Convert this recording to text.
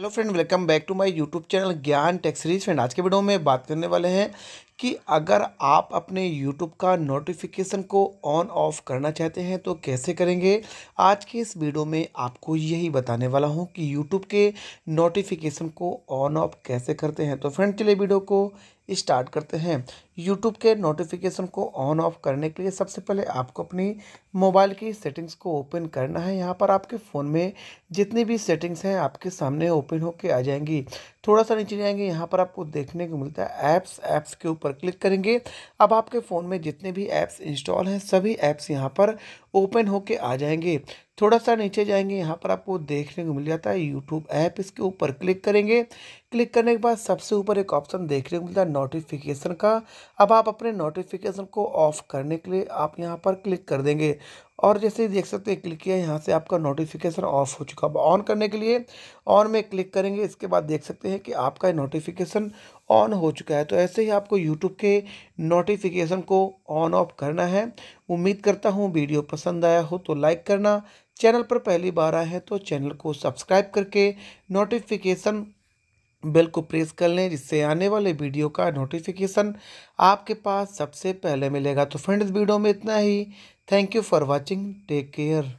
hello friend welcome back to my YouTube channel Gyan tech series friend आज के video में बात करने वाले हैं कि अगर आप अपने यूट्यूब का नोटिफिकेशन को ऑन ऑफ करना चाहते हैं तो कैसे करेंगे आज के इस वीडियो में आपको यही बताने वाला हूं कि यूट्यूब के नोटिफिकेशन को ऑन ऑफ कैसे करते हैं तो फ्रेंड चले वीडियो को स्टार्ट करते हैं यूट्यूब के नोटिफिकेशन को ऑन ऑफ करने के लिए सबसे पहले आपको अपनी मोबाइल की सेटिंग्स को ओपन करना है यहाँ पर आपके फ़ोन में जितनी भी सेटिंग्स हैं आपके सामने ओपन होकर आ जाएंगी थोड़ा सा नीचे जाएंगे यहाँ पर आपको देखने को मिलता है ऐप्स ऐप्स के ऊपर क्लिक करेंगे अब आपके फ़ोन में जितने भी ऐप्स इंस्टॉल हैं सभी ऐप्स यहाँ पर ओपन होके आ जाएंगे थोड़ा सा नीचे जाएंगे यहाँ पर आपको देखने को मिल जाता है यूट्यूब ऐप इसके ऊपर क्लिक करेंगे क्लिक करने के बाद सबसे ऊपर एक ऑप्शन देखने को मिलता है नोटिफिकेशन का अब आप अपने नोटिफिकेशन को ऑफ करने के लिए आप यहाँ पर क्लिक कर देंगे और जैसे देख सकते हैं क्लिक किया यहाँ से आपका नोटिफिकेशन ऑफ हो चुका है ऑन करने के लिए ऑन में क्लिक करेंगे इसके बाद देख सकते हैं कि आपका नोटिफिकेशन ऑन हो चुका है तो ऐसे ही आपको यूट्यूब के नोटिफिकेशन को ऑन ऑफ करना है उम्मीद करता हूँ वीडियो पसंद आया हो तो लाइक करना चैनल पर पहली बार आए हैं तो चैनल को सब्सक्राइब करके नोटिफिकेशन बेल को प्रेस कर लें जिससे आने वाले वीडियो का नोटिफिकेशन आपके पास सबसे पहले मिलेगा तो फ्रेंड्स वीडियो में इतना ही thank you for watching take care